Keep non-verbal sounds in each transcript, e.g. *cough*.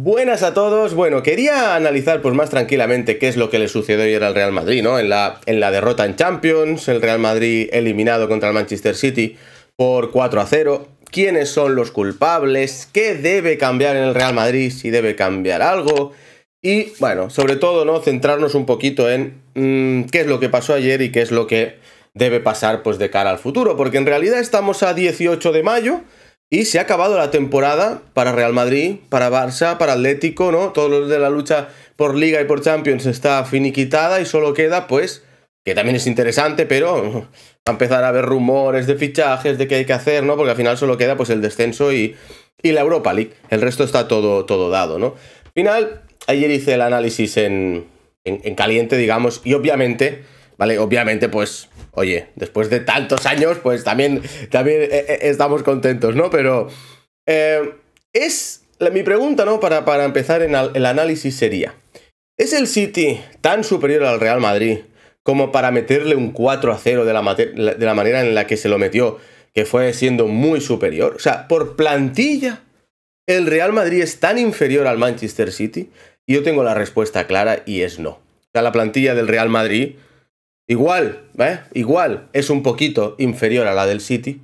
Buenas a todos. Bueno, quería analizar pues más tranquilamente qué es lo que le sucedió ayer al Real Madrid, ¿no? En la, en la derrota en Champions, el Real Madrid eliminado contra el Manchester City por 4 a 0. ¿Quiénes son los culpables? ¿Qué debe cambiar en el Real Madrid? Si debe cambiar algo. Y bueno, sobre todo, ¿no? Centrarnos un poquito en mm, qué es lo que pasó ayer y qué es lo que debe pasar pues de cara al futuro. Porque en realidad estamos a 18 de mayo. Y se ha acabado la temporada para Real Madrid, para Barça, para Atlético, ¿no? Todos los de la lucha por Liga y por Champions está finiquitada y solo queda, pues, que también es interesante, pero *laughs* a empezar a haber rumores de fichajes, de qué hay que hacer, ¿no? Porque al final solo queda, pues, el descenso y, y la Europa League. El resto está todo, todo dado, ¿no? final, ayer hice el análisis en, en caliente, digamos, y obviamente, ¿vale? Obviamente, pues, oye, después de tantos años, pues también, también eh, eh, estamos contentos, ¿no? Pero eh, es mi pregunta, ¿no? Para, empezar en el análisis sería, ¿es el City tan superior al Real Madrid como para meterle un 4 a 0 de la, de la manera en la que se lo metió, que fue siendo muy superior? O sea, por plantilla, ¿el Real Madrid es tan inferior al Manchester City? Y Yo tengo la respuesta clara y es no. O sea, la plantilla del Real Madrid Igual, ¿eh? Igual, es un poquito inferior a la del City,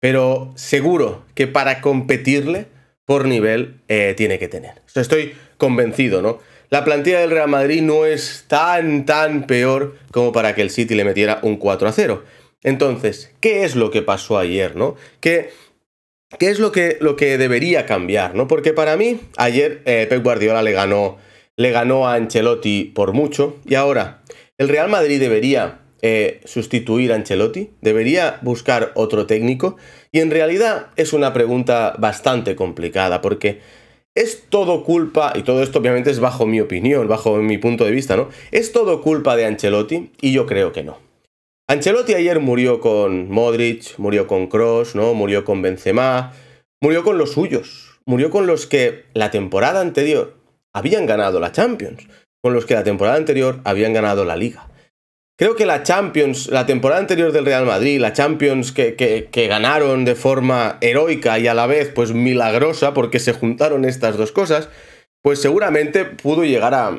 pero seguro que para competirle por nivel eh, tiene que tener. estoy convencido, ¿no? La plantilla del Real Madrid no es tan, tan peor como para que el City le metiera un 4 a 0. Entonces, ¿qué es lo que pasó ayer, no? ¿Qué es lo que, lo que, debería cambiar? ¿no? Porque para mí, ayer eh, Pep Guardiola le ganó, le ganó a Ancelotti por mucho. Y ahora, el Real Madrid debería eh, sustituir a Ancelotti? ¿Debería buscar otro técnico? Y en realidad es una pregunta bastante complicada porque es todo culpa, y todo esto obviamente es bajo mi opinión, bajo mi punto de vista, ¿no? ¿Es todo culpa de Ancelotti? Y yo creo que no. Ancelotti ayer murió con Modric, murió con Cross, ¿no? Murió con Benzema, murió con los suyos, murió con los que la temporada anterior habían ganado la Champions con los que la temporada anterior habían ganado la liga. Creo que la Champions, la temporada anterior del Real Madrid, la Champions que, que, ganaron de forma heroica y a la vez pues milagrosa porque se juntaron estas dos cosas, pues seguramente pudo llegar a,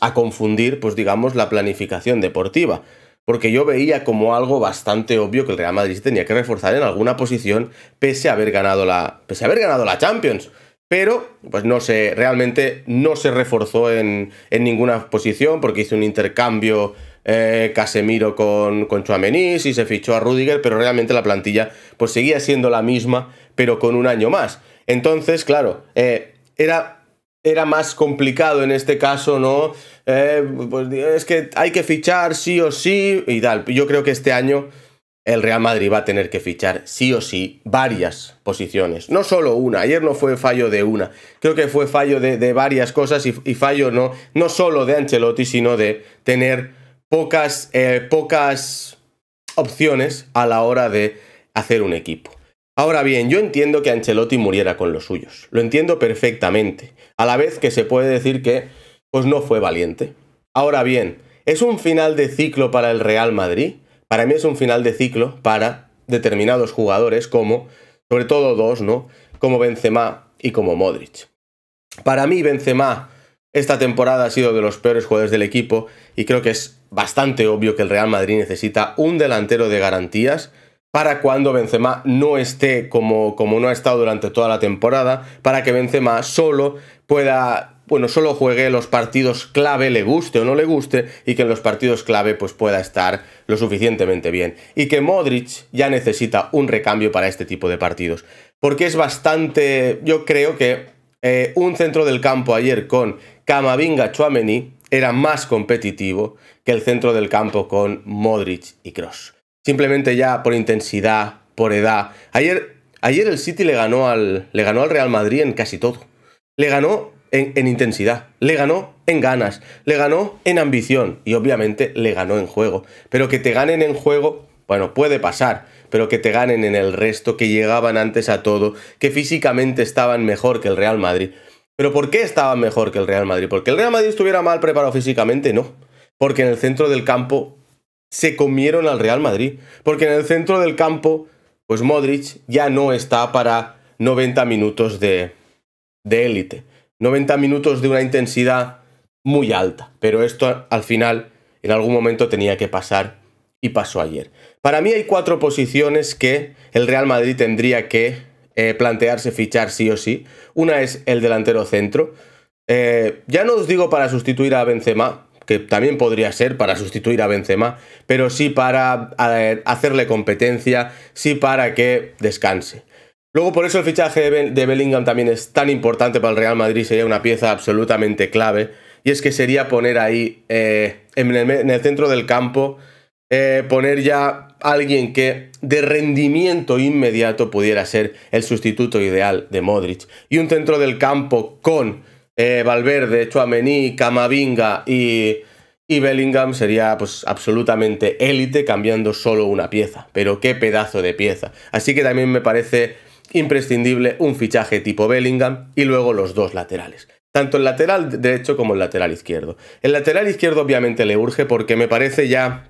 a confundir pues digamos la planificación deportiva. Porque yo veía como algo bastante obvio que el Real Madrid tenía que reforzar en alguna posición pese a haber ganado la, pese a haber ganado la Champions pero pues no sé, realmente no se reforzó en, ninguna posición porque hizo un intercambio eh, Casemiro con, con y y se fichó a Rudiger, pero realmente la plantilla pues seguía siendo la misma, pero con un año más. Entonces, claro, eh, era, era más complicado en este caso, ¿no? Eh, pues es que hay que fichar sí o sí y tal. Yo creo que este año el Real Madrid va a tener que fichar sí o sí varias posiciones, no solo una. Ayer no fue fallo de una, creo que fue fallo de, varias cosas y, fallo no, no solo de Ancelotti, sino de tener pocas, eh, pocas opciones a la hora de hacer un equipo. Ahora bien, yo entiendo que Ancelotti muriera con los suyos, lo entiendo perfectamente, a la vez que se puede decir que pues no fue valiente. Ahora bien, ¿es un final de ciclo para el Real Madrid? para mí es un final de ciclo para determinados jugadores como, sobre todo dos, ¿no? Como Benzema y como Modric. Para mí Benzema esta temporada ha sido de los peores jugadores del equipo y creo que es bastante obvio que el Real Madrid necesita un delantero de garantías para cuando Benzema no esté como, como no ha estado durante toda la temporada, para que Benzema solo pueda bueno, pues solo juegue los partidos clave, le guste o no le guste, y que en los partidos clave pues pueda estar lo suficientemente bien. Y que Modric ya necesita un recambio para este tipo de partidos. Porque es bastante, yo creo que eh, un centro del campo ayer con Camavinga Chuameni era más competitivo que el centro del campo con Modric y Cross. Simplemente ya por intensidad, por edad. Ayer, ayer el City le ganó, al, le ganó al Real Madrid en casi todo. Le ganó en, intensidad, le ganó en ganas, le ganó en ambición y obviamente le ganó en juego. Pero que te ganen en juego, bueno, puede pasar, pero que te ganen en el resto, que llegaban antes a todo, que físicamente estaban mejor que el Real Madrid. Pero ¿por qué estaban mejor que el Real Madrid? ¿Porque el Real Madrid estuviera mal preparado físicamente? No. Porque en el centro del campo se comieron al Real Madrid. Porque en el centro del campo, pues Modric ya no está para 90 minutos de élite. 90 minutos de una intensidad muy alta, pero esto al final en algún momento tenía que pasar y pasó ayer. Para mí hay cuatro posiciones que el Real Madrid tendría que eh, plantearse fichar sí o sí. Una es el delantero centro. Eh, ya no os digo para sustituir a Benzema, que también podría ser para sustituir a Benzema, pero sí para eh, hacerle competencia, sí para que descanse. Luego por eso el fichaje de Bellingham también es tan importante para el Real Madrid, sería una pieza absolutamente clave. Y es que sería poner ahí, eh, en, el, centro del campo, eh, poner ya alguien que de rendimiento inmediato pudiera ser el sustituto ideal de Modric. Y un centro del campo con eh, Valverde, Chuamení, Camavinga y, y Bellingham sería pues absolutamente élite cambiando solo una pieza. Pero qué pedazo de pieza. Así que también me parece imprescindible un fichaje tipo Bellingham y luego los dos laterales tanto el lateral derecho como el lateral izquierdo. El lateral izquierdo obviamente le urge porque me parece ya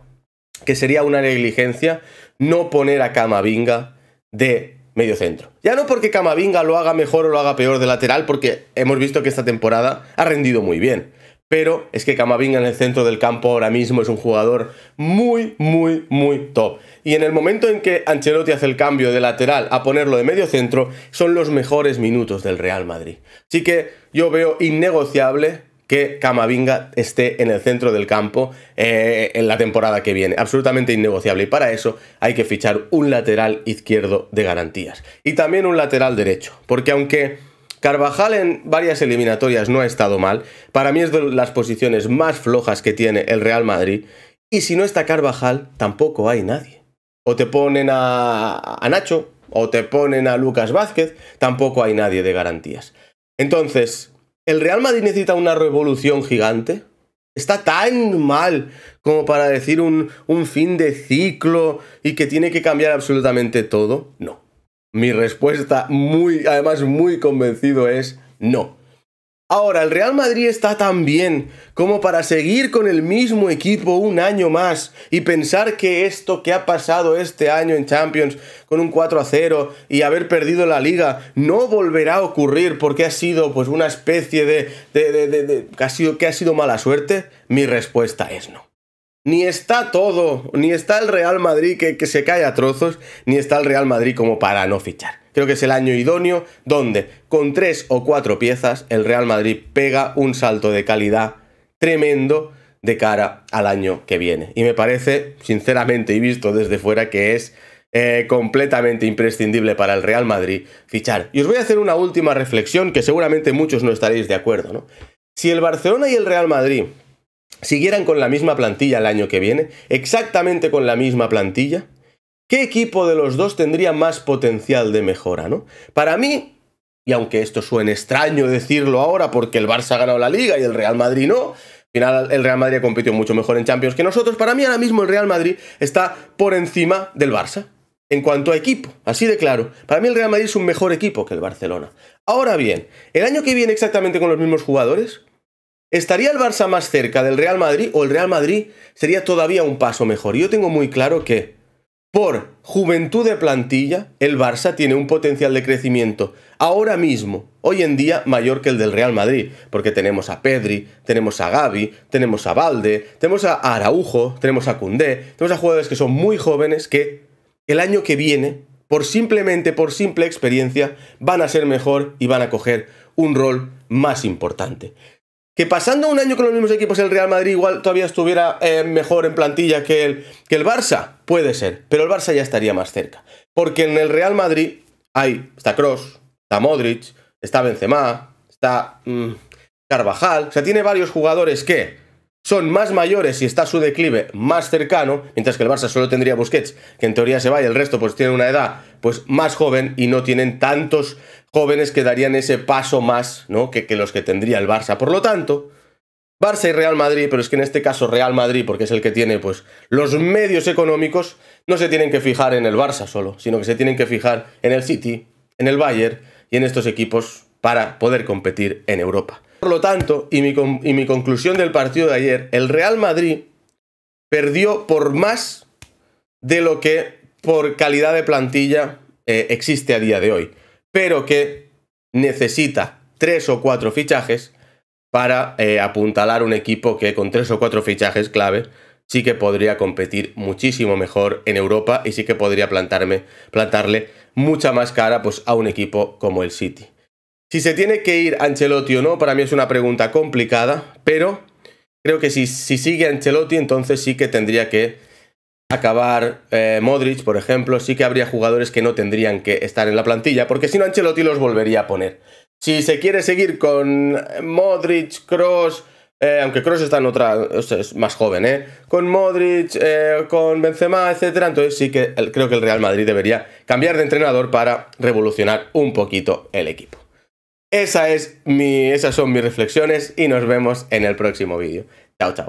que sería una negligencia no poner a Camavinga de medio centro. Ya no porque Camavinga lo haga mejor o lo haga peor de lateral, porque hemos visto que esta temporada ha rendido muy bien pero es que Camavinga en el centro del campo ahora mismo es un jugador muy, muy, muy top. Y en el momento en que Ancelotti hace el cambio de lateral a ponerlo de medio centro, son los mejores minutos del Real Madrid. Así que yo veo innegociable que Camavinga esté en el centro del campo eh, en la temporada que viene. Absolutamente innegociable. Y para eso hay que fichar un lateral izquierdo de garantías. Y también un lateral derecho. Porque aunque Carvajal en varias eliminatorias no ha estado mal. Para mí es de las posiciones más flojas que tiene el Real Madrid. Y si no está Carvajal, tampoco hay nadie. O te ponen a, a Nacho, o te ponen a Lucas Vázquez, tampoco hay nadie de garantías. Entonces, ¿el Real Madrid necesita una revolución gigante? Está tan mal como para decir un, un fin de ciclo y que tiene que cambiar absolutamente todo. No. Mi respuesta, muy, además muy convencido, es no. Ahora, el Real Madrid está tan bien como para seguir con el mismo equipo un año más y pensar que esto que ha pasado este año en Champions con un 4 a 0 y haber perdido la liga no volverá a ocurrir porque ha sido pues una especie de, que ha sido mala suerte, mi respuesta es no. Ni está todo, ni está el Real Madrid que, se cae a trozos, ni está el Real Madrid como para no fichar. Creo que es el año idóneo donde con tres o cuatro piezas el Real Madrid pega un salto de calidad tremendo de cara al año que viene. Y me parece, sinceramente y visto desde fuera, que es eh, completamente imprescindible para el Real Madrid fichar. Y os voy a hacer una última reflexión que seguramente muchos no estaréis de acuerdo, ¿no? Si el Barcelona y el Real Madrid siguieran con la misma plantilla el año que viene, exactamente con la misma plantilla, ¿qué equipo de los dos tendría más potencial de mejora, no? Para mí, y aunque esto suene extraño decirlo ahora porque el Barça ha ganado la Liga y el Real Madrid no, al final el Real Madrid ha competido mucho mejor en Champions que nosotros, para mí ahora mismo el Real Madrid está por encima del Barça. En cuanto a equipo, así de claro, para mí el Real Madrid es un mejor equipo que el Barcelona. Ahora bien, el año que viene exactamente con los mismos jugadores, ¿Estaría el Barça más cerca del Real Madrid o el Real Madrid sería todavía un paso mejor? Yo tengo muy claro que por juventud de plantilla, el Barça tiene un potencial de crecimiento ahora mismo, hoy en día, mayor que el del Real Madrid, porque tenemos a Pedri, tenemos a Gaby, tenemos a Valde, tenemos a Araujo, tenemos a Cundé, tenemos a jugadores que son muy jóvenes que el año que viene, por simplemente por simple experiencia, van a ser mejor y van a coger un rol más importante que pasando un año con los mismos equipos el Real Madrid igual todavía estuviera eh, mejor en plantilla que el, que el Barça, puede ser, pero el Barça ya estaría más cerca. Porque en el Real Madrid hay, está Cross, está Modric, está Benzema, está mm, Carvajal, o sea, tiene varios jugadores que son más mayores y está su declive más cercano, mientras que el Barça solo tendría Busquets, que en teoría se va y el resto pues tiene una edad pues más joven y no tienen tantos jóvenes que darían ese paso más ¿no? que, los que tendría el Barça. Por lo tanto, Barça y Real Madrid, pero es que en este caso Real Madrid, porque es el que tiene pues los medios económicos, no se tienen que fijar en el Barça solo, sino que se tienen que fijar en el City, en el Bayern y en estos equipos para poder competir en Europa. Por lo tanto, y mi, conclusión del partido de ayer, el Real Madrid perdió por más de lo que por calidad de plantilla eh, existe a día de hoy pero que necesita tres o cuatro fichajes para eh, apuntalar un equipo que con tres o cuatro fichajes clave sí que podría competir muchísimo mejor en Europa y sí que podría plantarme, plantarle mucha más cara pues, a un equipo como el City. Si se tiene que ir Ancelotti o no, para mí es una pregunta complicada, pero creo que si, si sigue Ancelotti entonces sí que tendría que acabar eh, Modric, por ejemplo, sí que habría jugadores que no tendrían que estar en la plantilla, porque si no Ancelotti los volvería a poner. Si se quiere seguir con eh, Modric, Cross, eh, aunque Cross está en otra, es más joven, Con Modric, con Benzema, etcétera. Entonces sí que creo que el Real Madrid debería cambiar de entrenador para revolucionar un poquito el equipo. Esa es mi, esas son mis reflexiones y nos vemos en el próximo vídeo. Chao, chao.